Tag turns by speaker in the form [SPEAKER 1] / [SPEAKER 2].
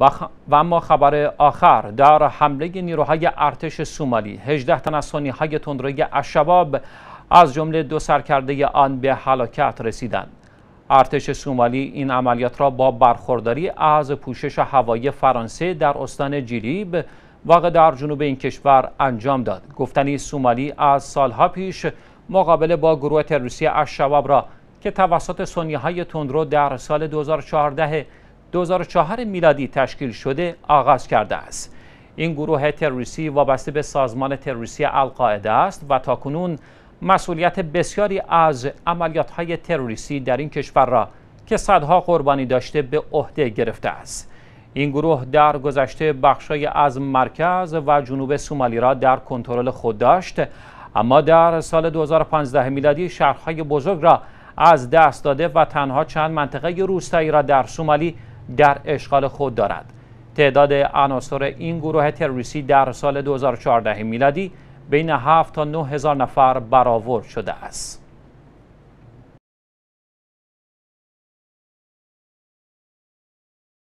[SPEAKER 1] و, اما خبر آخر در حمله نیروهای ارتش سومالی 18 تن از های تندروی اشباب از جمله دو سرکرده آن به هلاکت رسیدند ارتش سومالی این عملیات را با برخورداری از پوشش هوایی فرانسه در استان جیریب واقع در جنوب این کشور انجام داد گفتنی سومالی از سالها پیش مقابله با گروه تروریستی اشباب را که توسط سنیهای تندرو در سال 2014 2004 میلادی تشکیل شده آغاز کرده است این گروه تروریستی وابسته به سازمان تروریستی القاعده است و تاکنون مسئولیت بسیاری از عملیات های تروریستی در این کشور را که صدها قربانی داشته به عهده گرفته است این گروه در گذشته بخشای از مرکز و جنوب سومالی را در کنترل خود داشت اما در سال 2015 میلادی شهرهای بزرگ را از دست داده و تنها چند منطقه روستایی را در سومالی در اشغال خود دارد تعداد عناصر این گروه تروریستی در سال 2014 میلادی بین 7 تا 9 هزار نفر برآورد شده است